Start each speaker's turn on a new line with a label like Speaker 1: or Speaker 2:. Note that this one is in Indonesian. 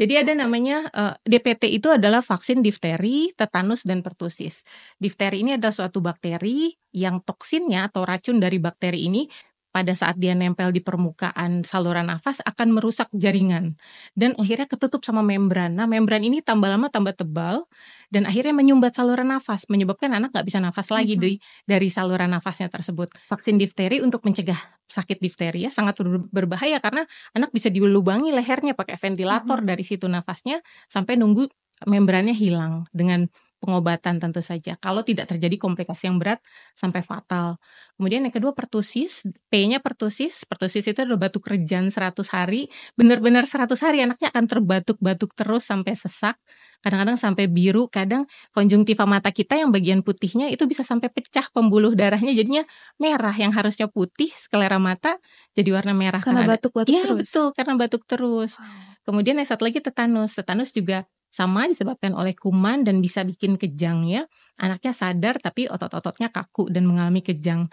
Speaker 1: Jadi ada namanya uh, eh, DPT itu adalah vaksin difteri, tetanus dan pertusis. Difteri ini adalah suatu bakteri yang toksinnya atau racun dari bakteri ini pada saat dia nempel di permukaan saluran nafas akan merusak jaringan dan akhirnya ketutup sama membran. Nah membran ini tambah lama tambah tebal dan akhirnya menyumbat saluran nafas menyebabkan anak nggak bisa nafas lagi mm -hmm. dari dari saluran nafasnya tersebut. Vaksin difteri untuk mencegah sakit difteria sangat berbahaya karena anak bisa dilubangi lehernya pakai ventilator mm -hmm. dari situ nafasnya sampai nunggu membrannya hilang dengan pengobatan tentu saja. Kalau tidak terjadi komplikasi yang berat sampai fatal. Kemudian yang kedua pertusis, P-nya pertusis. Pertusis itu adalah batuk kerjaan 100 hari. Benar-benar 100 hari anaknya akan terbatuk-batuk terus sampai sesak. Kadang-kadang sampai biru, kadang konjungtiva mata kita yang bagian putihnya itu bisa sampai pecah pembuluh darahnya jadinya merah yang harusnya putih sklera mata jadi warna merah karena, karena batuk-batuk ya, terus. betul, karena batuk terus. Kemudian yang satu lagi tetanus. Tetanus juga sama disebabkan oleh kuman dan bisa bikin kejang ya. Anaknya sadar tapi otot-ototnya kaku dan mengalami kejang.